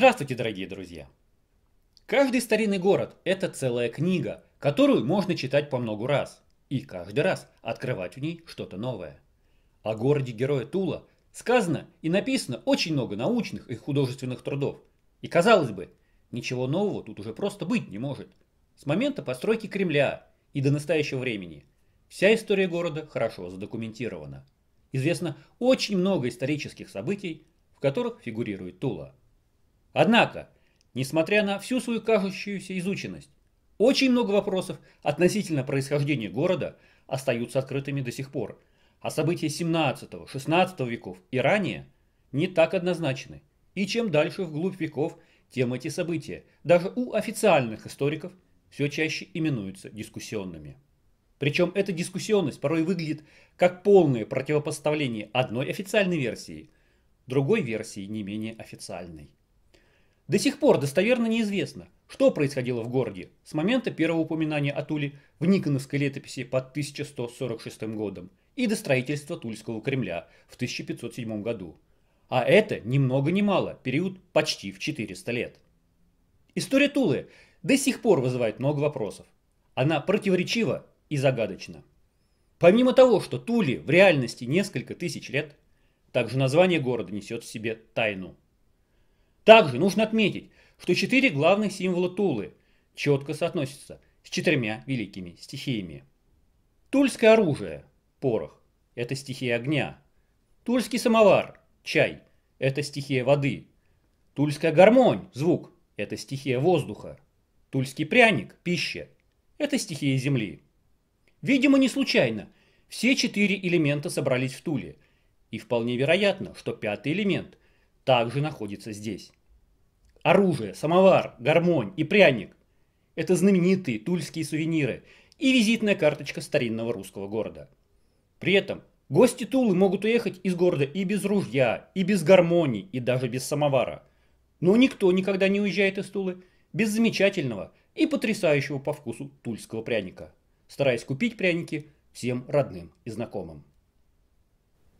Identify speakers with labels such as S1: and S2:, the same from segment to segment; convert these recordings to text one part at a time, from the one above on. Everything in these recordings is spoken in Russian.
S1: Здравствуйте, дорогие друзья! Каждый старинный город – это целая книга, которую можно читать по многу раз и каждый раз открывать в ней что-то новое. О городе Героя Тула сказано и написано очень много научных и художественных трудов. И казалось бы, ничего нового тут уже просто быть не может. С момента постройки Кремля и до настоящего времени вся история города хорошо задокументирована. Известно очень много исторических событий, в которых фигурирует Тула – Однако, несмотря на всю свою кажущуюся изученность, очень много вопросов относительно происхождения города остаются открытыми до сих пор, а события 17-16 веков и ранее не так однозначны. И чем дальше вглубь веков, тем эти события, даже у официальных историков, все чаще именуются дискуссионными. Причем эта дискуссионность порой выглядит как полное противопоставление одной официальной версии, другой версии не менее официальной. До сих пор достоверно неизвестно, что происходило в городе с момента первого упоминания о Туле в Никоновской летописи под 1146 годом и до строительства Тульского Кремля в 1507 году. А это ни много ни мало, период почти в 400 лет. История Тулы до сих пор вызывает много вопросов. Она противоречива и загадочна. Помимо того, что Туле в реальности несколько тысяч лет, также название города несет в себе тайну. Также нужно отметить, что четыре главных символа Тулы четко соотносятся с четырьмя великими стихиями. Тульское оружие – порох – это стихия огня. Тульский самовар – чай – это стихия воды. Тульская гармонь – звук – это стихия воздуха. Тульский пряник – пища – это стихия земли. Видимо, не случайно все четыре элемента собрались в Туле, и вполне вероятно, что пятый элемент также находится здесь. Оружие, самовар, гармонь и пряник – это знаменитые тульские сувениры и визитная карточка старинного русского города. При этом гости Тулы могут уехать из города и без ружья, и без гармонии, и даже без самовара. Но никто никогда не уезжает из Тулы без замечательного и потрясающего по вкусу тульского пряника, стараясь купить пряники всем родным и знакомым.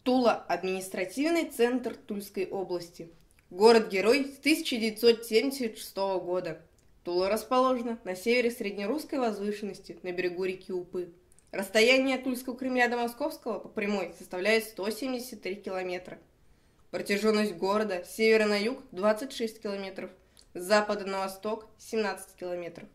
S2: Тула – административный центр Тульской области. Город-герой с 1976 года. Тула расположена на севере Среднерусской возвышенности, на берегу реки Упы. Расстояние от Тульского Кремля до Московского по прямой составляет 173 километра. Протяженность города с севера на юг 26 километров, с запада на восток 17 километров.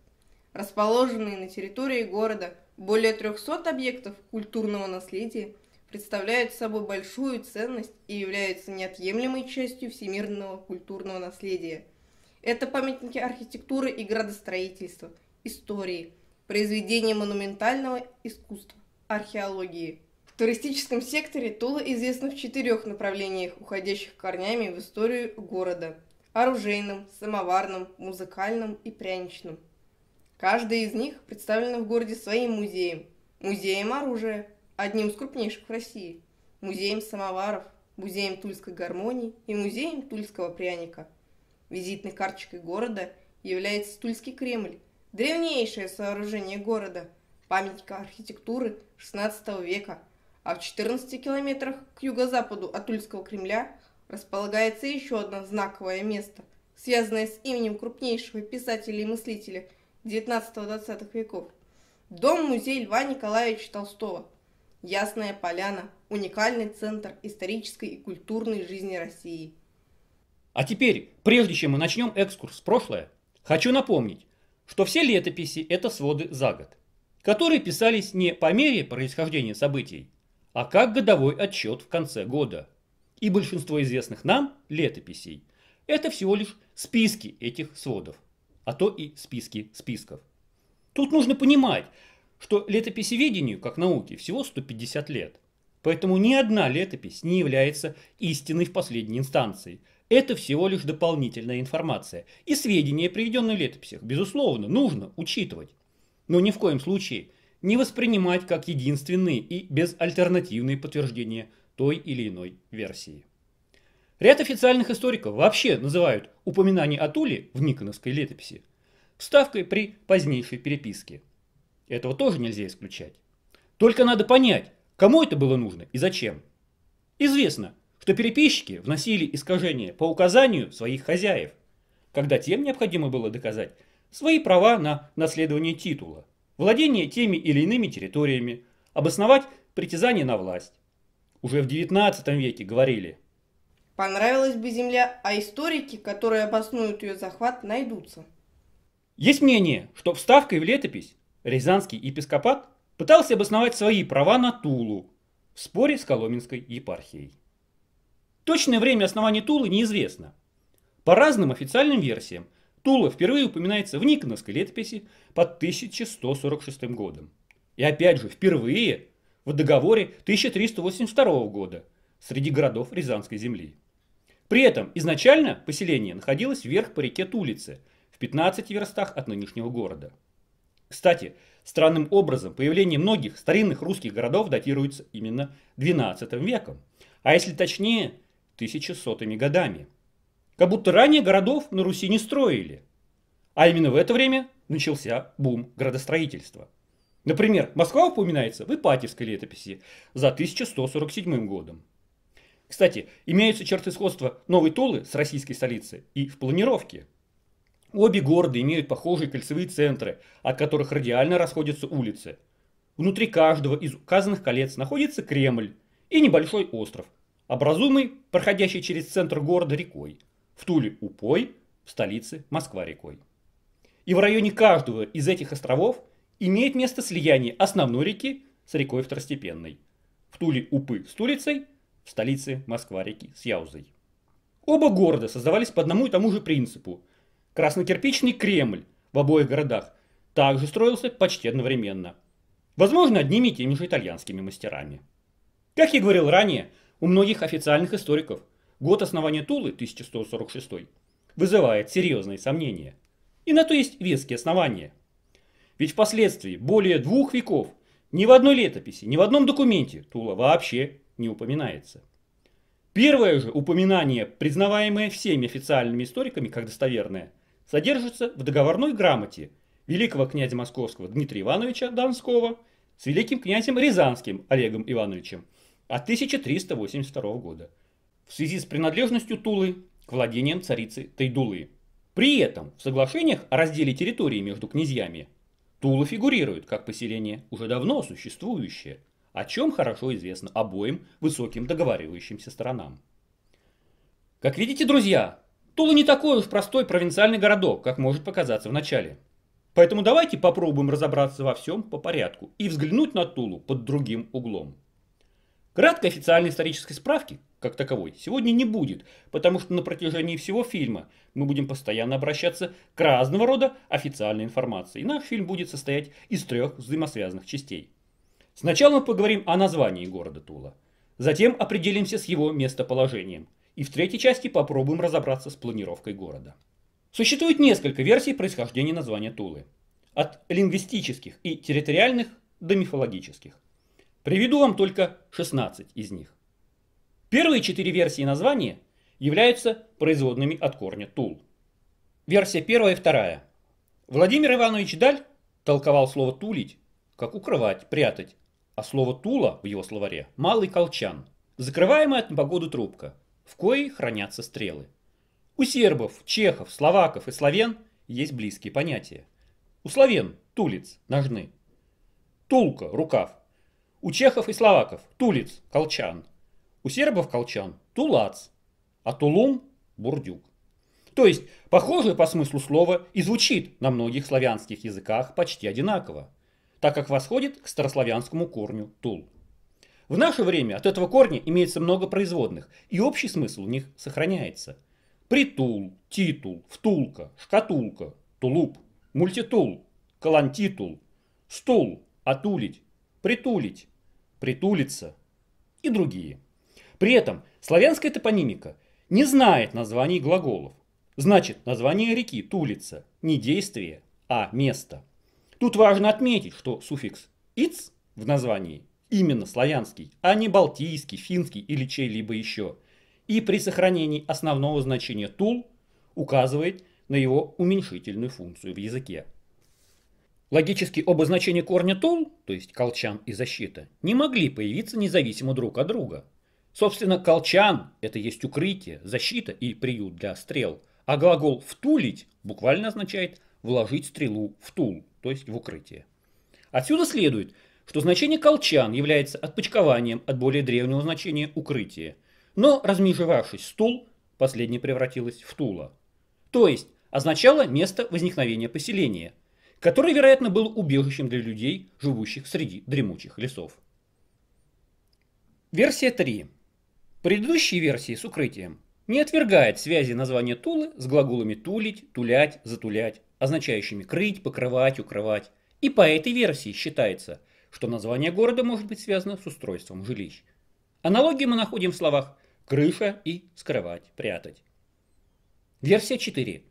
S2: Расположенные на территории города более 300 объектов культурного наследия – представляют собой большую ценность и являются неотъемлемой частью всемирного культурного наследия. Это памятники архитектуры и градостроительства, истории, произведения монументального искусства, археологии. В туристическом секторе Тула известна в четырех направлениях, уходящих корнями в историю города – оружейном, самоварном, музыкальном и пряничном. Каждая из них представлена в городе своим музеем – музеем оружия – одним из крупнейших в России, музеем самоваров, музеем Тульской гармонии и музеем Тульского пряника. Визитной карточкой города является Тульский Кремль, древнейшее сооружение города, памятник архитектуры XVI века, а в 14 километрах к юго-западу от Тульского Кремля располагается еще одно знаковое место, связанное с именем крупнейшего писателя и мыслителя XIX-XX веков – дом-музей Льва Николаевича Толстого – Ясная Поляна – уникальный центр исторической и культурной жизни России.
S1: А теперь, прежде чем мы начнем экскурс в прошлое, хочу напомнить, что все летописи – это своды за год, которые писались не по мере происхождения событий, а как годовой отчет в конце года. И большинство известных нам летописей – это всего лишь списки этих сводов, а то и списки списков. Тут нужно понимать, что летописеведению, как науке, всего 150 лет. Поэтому ни одна летопись не является истиной в последней инстанции. Это всего лишь дополнительная информация. И сведения, приведенные в летописях, безусловно, нужно учитывать. Но ни в коем случае не воспринимать как единственные и безальтернативные подтверждения той или иной версии. Ряд официальных историков вообще называют упоминание о Туле в Никоновской летописи вставкой при позднейшей переписке. Этого тоже нельзя исключать. Только надо понять, кому это было нужно и зачем. Известно, что переписчики вносили искажения по указанию своих хозяев, когда тем необходимо было доказать свои права на наследование титула, владение теми или иными территориями, обосновать притязание на власть. Уже в XIX веке говорили.
S2: Понравилась бы земля, а историки, которые обоснуют ее захват, найдутся.
S1: Есть мнение, что вставкой в летопись Рязанский епископат пытался обосновать свои права на Тулу в споре с Коломенской епархией. Точное время основания Тулы неизвестно. По разным официальным версиям, Тула впервые упоминается в Никоновской летописи под 1146 годом. И опять же, впервые в договоре 1382 года среди городов Рязанской земли. При этом изначально поселение находилось вверх по реке Тулице, в 15 верстах от нынешнего города – кстати, странным образом появление многих старинных русских городов датируется именно XII веком, а если точнее, 1100 годами. Как будто ранее городов на Руси не строили. А именно в это время начался бум градостроительства. Например, Москва упоминается в Ипатьевской летописи за 1147 годом. Кстати, имеются черты сходства Новой Тулы с российской столицей и в планировке – Обе города имеют похожие кольцевые центры, от которых радиально расходятся улицы. Внутри каждого из указанных колец находится Кремль и небольшой остров, образуемый, проходящий через центр города рекой. В Туле – Упой, в столице – Москва-рекой. И в районе каждого из этих островов имеет место слияние основной реки с рекой второстепенной. В Туле – Упы с Тулицей, в столице – Москва-реки с Яузой. Оба города создавались по одному и тому же принципу – Краснокирпичный Кремль в обоих городах также строился почти одновременно. Возможно, одними и теми же итальянскими мастерами. Как я говорил ранее, у многих официальных историков год основания Тулы 1146 вызывает серьезные сомнения. И на то есть веские основания. Ведь впоследствии более двух веков ни в одной летописи, ни в одном документе Тула вообще не упоминается. Первое же упоминание, признаваемое всеми официальными историками как достоверное – содержится в договорной грамоте великого князя Московского Дмитрия Ивановича Донского с великим князем Рязанским Олегом Ивановичем от 1382 года в связи с принадлежностью Тулы к владениям царицы Тайдулы. При этом в соглашениях о разделе территории между князьями Тула фигурирует как поселение, уже давно существующее, о чем хорошо известно обоим высоким договаривающимся сторонам. Как видите, друзья, Тула не такой уж простой провинциальный городок, как может показаться в начале. Поэтому давайте попробуем разобраться во всем по порядку и взглянуть на Тулу под другим углом. Краткой официальной исторической справки, как таковой, сегодня не будет, потому что на протяжении всего фильма мы будем постоянно обращаться к разного рода официальной информации. И наш фильм будет состоять из трех взаимосвязанных частей. Сначала мы поговорим о названии города Тула. Затем определимся с его местоположением – и в третьей части попробуем разобраться с планировкой города. Существует несколько версий происхождения названия Тулы. От лингвистических и территориальных до мифологических. Приведу вам только 16 из них. Первые четыре версии названия являются производными от корня Тул. Версия первая и вторая. Владимир Иванович Даль толковал слово «тулить» как «укрывать», «прятать», а слово «тула» в его словаре – «малый колчан», закрываемая от непогоды трубка – в коей хранятся стрелы. У сербов, чехов, словаков и словен есть близкие понятия. У словен тулиц, ножны. Тулка – рукав. У чехов и словаков – тулиц, колчан. У сербов – колчан, тулац. А тулум – бурдюк. То есть, похоже по смыслу слова и звучит на многих славянских языках почти одинаково, так как восходит к старославянскому корню «тул». В наше время от этого корня имеется много производных, и общий смысл у них сохраняется. Притул, титул, втулка, шкатулка, тулуп, мультитул, калантитул, стул, отулить, притулить, притулиться и другие. При этом славянская топонимика не знает названий глаголов. Значит, название реки Тулица не действие, а место. Тут важно отметить, что суффикс «иц» в названии – именно славянский, а не балтийский, финский или чей-либо еще. И при сохранении основного значения «тул» указывает на его уменьшительную функцию в языке. Логически оба значения корня «тул», то есть «колчан» и «защита», не могли появиться независимо друг от друга. Собственно, «колчан» – это есть укрытие, защита и приют для стрел, а глагол «втулить» буквально означает «вложить стрелу в тул», то есть в укрытие. Отсюда следует – что значение колчан является отпочкованием от более древнего значения укрытия, но, размежевавшись стул, последнее превратилось в тула. То есть означало место возникновения поселения, которое, вероятно, было убежищем для людей, живущих среди дремучих лесов. Версия 3. Предыдущие версии с укрытием не отвергает связи названия Тулы с глаголами «тулить», «тулять», «затулять», означающими «крыть», «покрывать», «укрывать». И по этой версии считается – что название города может быть связано с устройством жилищ. Аналогии мы находим в словах «крыша» и «скрывать», «прятать». Версия 4.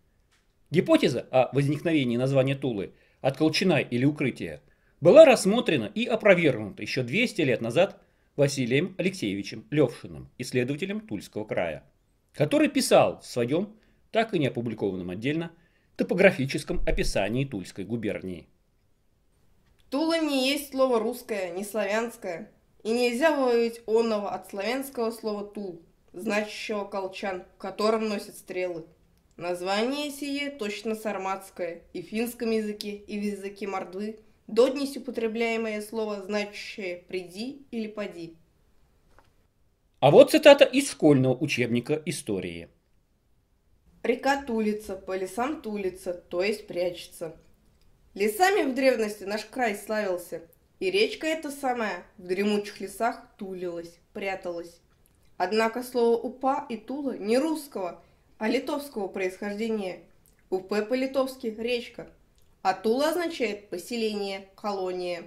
S1: Гипотеза о возникновении названия Тулы от колчана или укрытия была рассмотрена и опровергнута еще 200 лет назад Василием Алексеевичем Левшиным, исследователем Тульского края, который писал в своем, так и не опубликованном отдельно, топографическом описании Тульской губернии.
S2: Тула не есть слово русское, не славянское, и нельзя выводить онного от славянского слова «тул», значащего колчан, в котором носят стрелы. Название сие точно сарматское, и в финском языке, и в языке мордвы, доднесь употребляемое слово, значащее «приди» или «поди».
S1: А вот цитата из школьного учебника истории.
S2: Река тулится, по лесам тулится, то есть прячется. Лесами в древности наш край славился, и речка эта самая в дремучих лесах тулилась, пряталась. Однако слово «упа» и «тула» не русского, а литовского происхождения. «Упе» по-литовски – речка, а «тула» означает «поселение», «колония».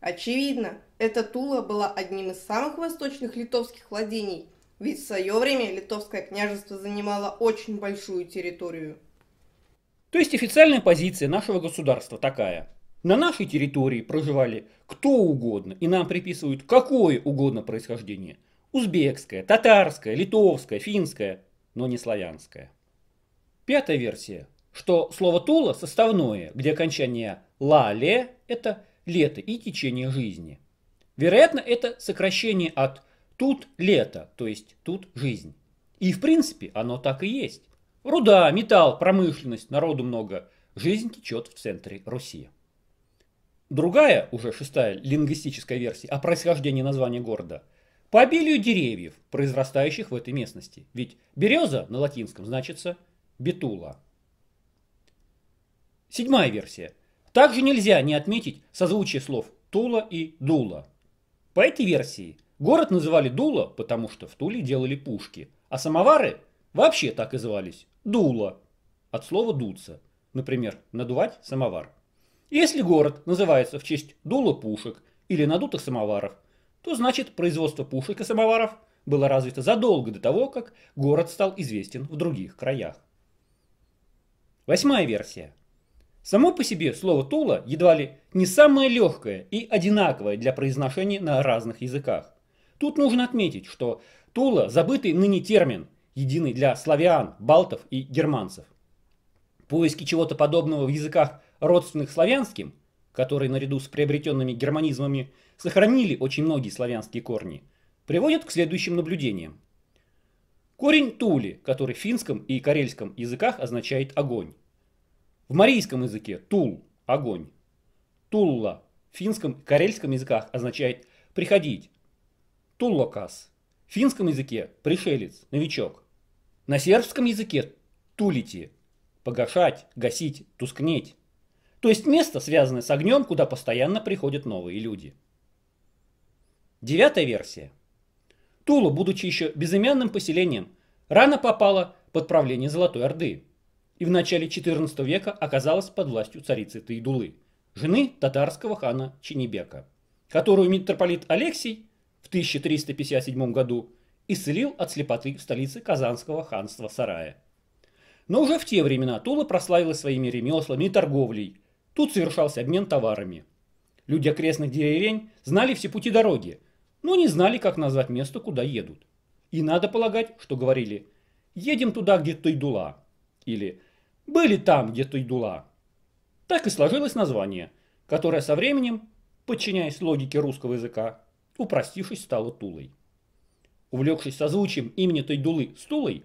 S2: Очевидно, эта Тула была одним из самых восточных литовских владений, ведь в свое время литовское княжество занимало очень большую территорию.
S1: То есть официальная позиция нашего государства такая. На нашей территории проживали кто угодно, и нам приписывают какое угодно происхождение. Узбекское, татарское, литовское, финское, но не славянское. Пятая версия, что слово «тула» составное, где окончание «лале» – это лето и течение жизни. Вероятно, это сокращение от «тут лето», то есть «тут жизнь». И в принципе оно так и есть. Руда, металл, промышленность, народу много. Жизнь течет в центре Руси. Другая, уже шестая лингвистическая версия о происхождении названия города – по обилию деревьев, произрастающих в этой местности. Ведь береза на латинском значится бетула. Седьмая версия. Также нельзя не отметить созвучие слов Тула и Дула. По этой версии город называли Дула, потому что в Туле делали пушки, а самовары вообще так и звались дуло от слова «дуться», например, надувать самовар. Если город называется в честь дула пушек или надутых самоваров, то значит производство пушек и самоваров было развито задолго до того, как город стал известен в других краях. Восьмая версия. Само по себе слово «тула» едва ли не самое легкое и одинаковое для произношения на разных языках. Тут нужно отметить, что «тула» – забытый ныне термин, единый для славян, балтов и германцев. Поиски чего-то подобного в языках родственных славянским, которые наряду с приобретенными германизмами сохранили очень многие славянские корни, приводят к следующим наблюдениям. Корень тули, который в финском и карельском языках означает огонь. В марийском языке тул – огонь. Тулла в финском и карельском языках означает «приходить». Туллокас – в финском языке пришелец, новичок. На сербском языке тулити – погашать, гасить, тускнеть. То есть место, связанное с огнем, куда постоянно приходят новые люди. Девятая версия. Тула, будучи еще безымянным поселением, рано попала под правление Золотой Орды и в начале XIV века оказалась под властью царицы Таидулы, жены татарского хана Чинибека, которую митрополит Алексий в 1357 году исцелил от слепоты в столице Казанского ханства Сарая. Но уже в те времена Тула прославилась своими ремеслами и торговлей. Тут совершался обмен товарами. Люди окрестных деревень знали все пути дороги, но не знали, как назвать место, куда едут. И надо полагать, что говорили «Едем туда, где Тойдула» или «Были там, где Тойдула». Так и сложилось название, которое со временем, подчиняясь логике русского языка, упростившись, стало Тулой. Увлекшись созвучием имени той дулы Стулой,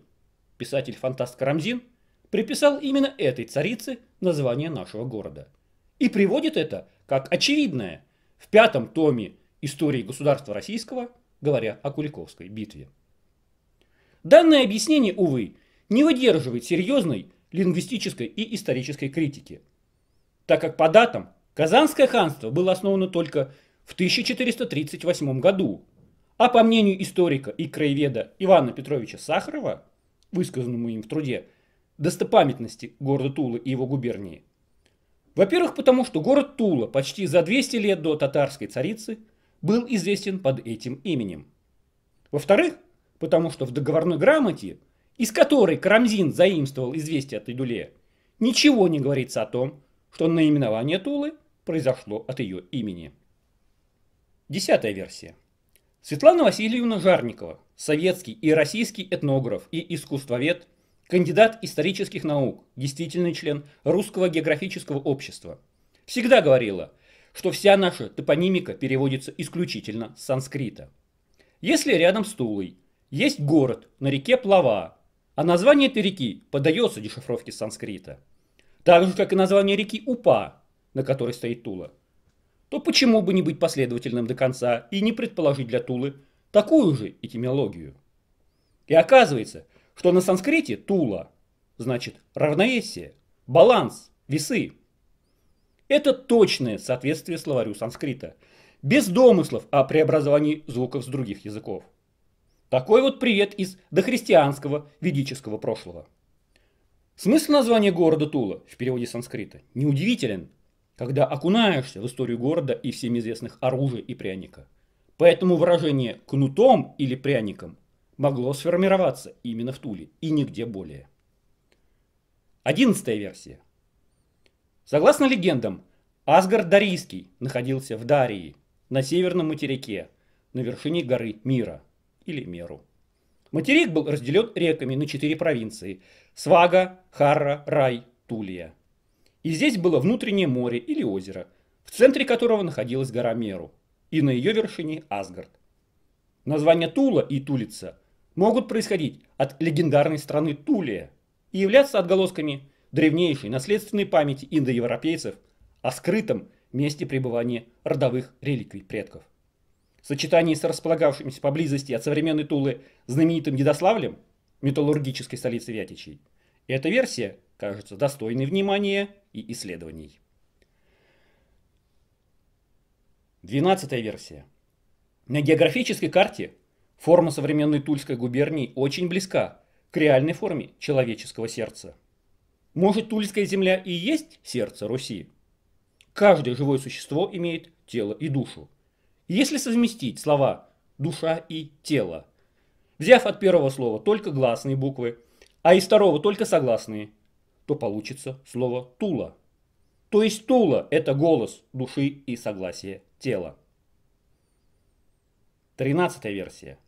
S1: писатель-фантаст Карамзин приписал именно этой царице название нашего города. И приводит это как очевидное в пятом томе истории государства российского, говоря о Куликовской битве. Данное объяснение, увы, не выдерживает серьезной лингвистической и исторической критики, так как по датам Казанское ханство было основано только в 1438 году а по мнению историка и краеведа Ивана Петровича Сахарова, высказанному им в труде, достопамятности города Тулы и его губернии. Во-первых, потому что город Тула почти за 200 лет до татарской царицы был известен под этим именем. Во-вторых, потому что в договорной грамоте, из которой Карамзин заимствовал известие от Идулея, ничего не говорится о том, что наименование Тулы произошло от ее имени. Десятая версия – Светлана Васильевна Жарникова, советский и российский этнограф и искусствовед, кандидат исторических наук, действительный член Русского географического общества, всегда говорила, что вся наша топонимика переводится исключительно с санскрита. Если рядом с Тулой есть город на реке Плава, а название этой реки подается дешифровке санскрита, так же, как и название реки Упа, на которой стоит Тула – то почему бы не быть последовательным до конца и не предположить для Тулы такую же этимологию? И оказывается, что на санскрите Тула значит равновесие, баланс, весы. Это точное соответствие словарю санскрита, без домыслов о преобразовании звуков с других языков. Такой вот привет из дохристианского ведического прошлого. Смысл названия города Тула в переводе санскрита неудивителен – когда окунаешься в историю города и всем известных оружия и пряника. Поэтому выражение «кнутом» или «пряником» могло сформироваться именно в Туле и нигде более. Одиннадцатая версия. Согласно легендам, Асгард Дарийский находился в Дарии, на северном материке, на вершине горы Мира или Меру. Материк был разделен реками на четыре провинции – Свага, Харра, Рай, Тулия – и здесь было внутреннее море или озеро, в центре которого находилась гора Меру, и на ее вершине Асгард. Названия Тула и Тулица могут происходить от легендарной страны Тулия и являться отголосками древнейшей наследственной памяти индоевропейцев о скрытом месте пребывания родовых реликвий предков. В сочетании с располагавшимся поблизости от современной Тулы знаменитым Едославлем, металлургической столицей Вятичей, эта версия – кажутся достойны внимания и исследований. Двенадцатая версия. На географической карте форма современной Тульской губернии очень близка к реальной форме человеческого сердца. Может, Тульская земля и есть сердце Руси? Каждое живое существо имеет тело и душу. Если совместить слова «душа» и «тело», взяв от первого слова только гласные буквы, а из второго только согласные, то получится слово «тула». То есть «тула» – это голос души и согласие тела. Тринадцатая версия.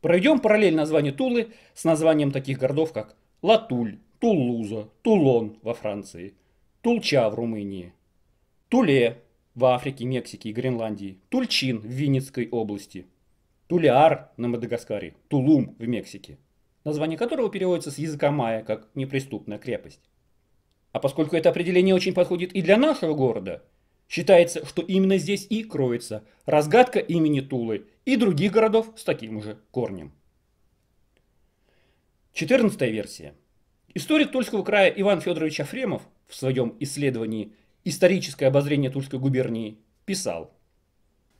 S1: Проведем параллель название Тулы с названием таких городов, как Латуль, Тулуза, Тулон во Франции, Тулча в Румынии, Туле в Африке, Мексике и Гренландии, Тульчин в Винницкой области, Тулиар на Мадагаскаре, Тулум в Мексике – название которого переводится с языка майя как «неприступная крепость». А поскольку это определение очень подходит и для нашего города, считается, что именно здесь и кроется разгадка имени Тулы и других городов с таким же корнем. 14 версия. Историк Тульского края Иван Федорович Афремов в своем исследовании «Историческое обозрение Тульской губернии» писал.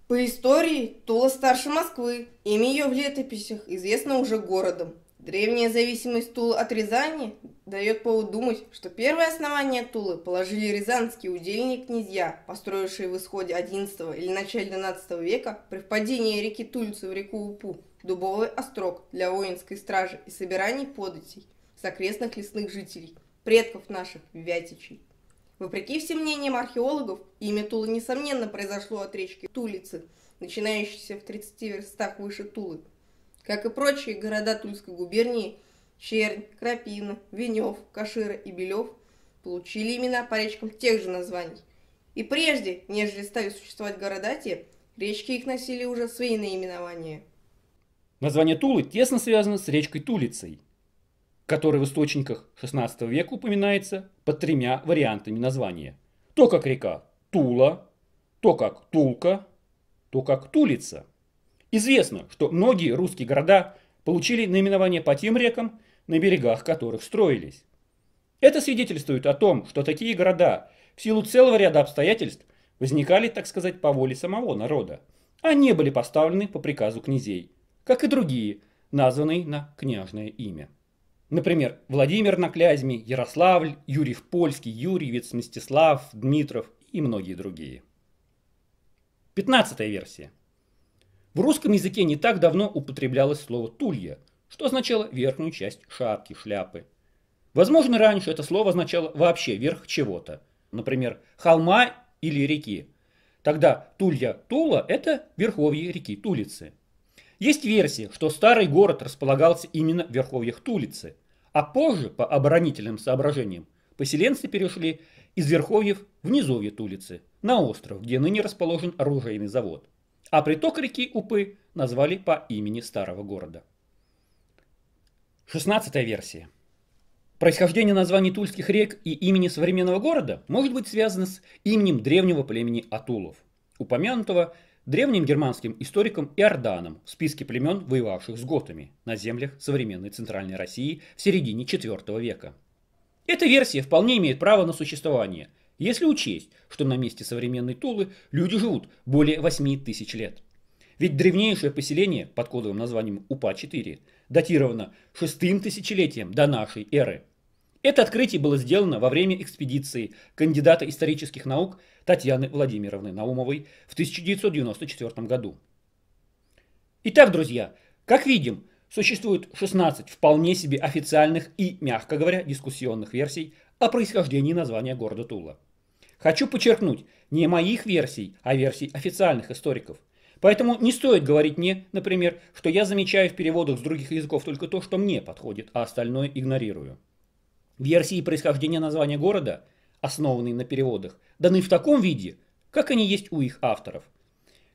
S2: По истории Тула старше Москвы, имя ее в летописях известно уже городом – Древняя зависимость Тулы от Рязани дает повод думать, что первое основание Тулы положили рязанские удельные князья, построившие в исходе XI или начале XII века при впадении реки Тульцы в реку Упу дубовый острог для воинской стражи и собираний податей с окрестных лесных жителей, предков наших вятичей. Вопреки всем мнениям археологов, имя Тулы несомненно произошло от речки Тулицы, начинающейся в 30 верстах выше Тулы – как и прочие города Тульской губернии, Чернь, Крапина, Венев, Кашира и Белев получили имена по речкам тех же названий. И прежде, нежели стали существовать города те, речки их носили уже свои наименования.
S1: Название Тулы тесно связано с речкой Тулицей, которая в источниках XVI века упоминается под тремя вариантами названия. То как река Тула, то как Тулка, то как Тулица. Известно, что многие русские города получили наименование по тем рекам, на берегах которых строились. Это свидетельствует о том, что такие города в силу целого ряда обстоятельств возникали, так сказать, по воле самого народа, а не были поставлены по приказу князей, как и другие, названные на княжное имя. Например, Владимир на Клязьме, Ярославль, Юрий Польский, Юрьевец, Мстислав, Дмитров и многие другие. Пятнадцатая версия. В русском языке не так давно употреблялось слово «тулья», что означало верхнюю часть шапки, шляпы. Возможно, раньше это слово означало вообще верх чего-то, например, холма или реки. Тогда Тулья-Тула – это верховье реки Тулицы. Есть версия, что старый город располагался именно в верховьях Тулицы, а позже, по оборонительным соображениям, поселенцы перешли из верховьев в низовье Тулицы, на остров, где ныне расположен оружейный завод а приток реки Упы назвали по имени старого города. 16 версия. Происхождение названий тульских рек и имени современного города может быть связано с именем древнего племени Атулов, упомянутого древним германским историком Иорданом в списке племен, воевавших с готами на землях современной Центральной России в середине IV века. Эта версия вполне имеет право на существование, если учесть, что на месте современной Тулы люди живут более 8 тысяч лет. Ведь древнейшее поселение под кодовым названием Упа-4 датировано шестым тысячелетием до нашей эры. Это открытие было сделано во время экспедиции кандидата исторических наук Татьяны Владимировны Наумовой в 1994 году. Итак, друзья, как видим, существует 16 вполне себе официальных и, мягко говоря, дискуссионных версий о происхождении названия города Тула. Хочу подчеркнуть, не моих версий, а версий официальных историков. Поэтому не стоит говорить мне, например, что я замечаю в переводах с других языков только то, что мне подходит, а остальное игнорирую. Версии происхождения названия города, основанные на переводах, даны в таком виде, как они есть у их авторов.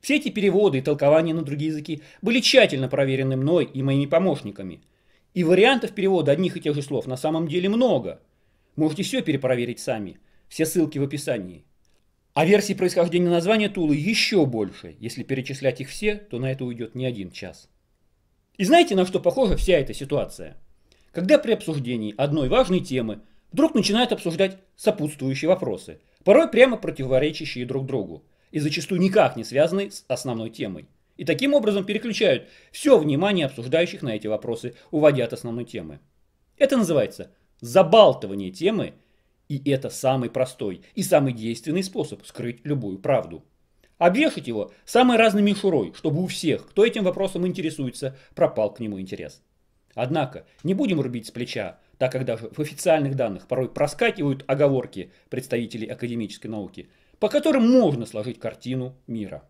S1: Все эти переводы и толкования на другие языки были тщательно проверены мной и моими помощниками. И вариантов перевода одних и тех же слов на самом деле много. Можете все перепроверить сами – все ссылки в описании. А версий происхождения названия Тулы еще больше. Если перечислять их все, то на это уйдет не один час. И знаете, на что похожа вся эта ситуация? Когда при обсуждении одной важной темы вдруг начинают обсуждать сопутствующие вопросы, порой прямо противоречащие друг другу и зачастую никак не связанные с основной темой. И таким образом переключают все внимание обсуждающих на эти вопросы, уводя от основной темы. Это называется забалтывание темы и это самый простой и самый действенный способ скрыть любую правду. Обвешать его самой разной мишурой, чтобы у всех, кто этим вопросом интересуется, пропал к нему интерес. Однако, не будем рубить с плеча, так как даже в официальных данных порой проскакивают оговорки представителей академической науки, по которым можно сложить картину мира.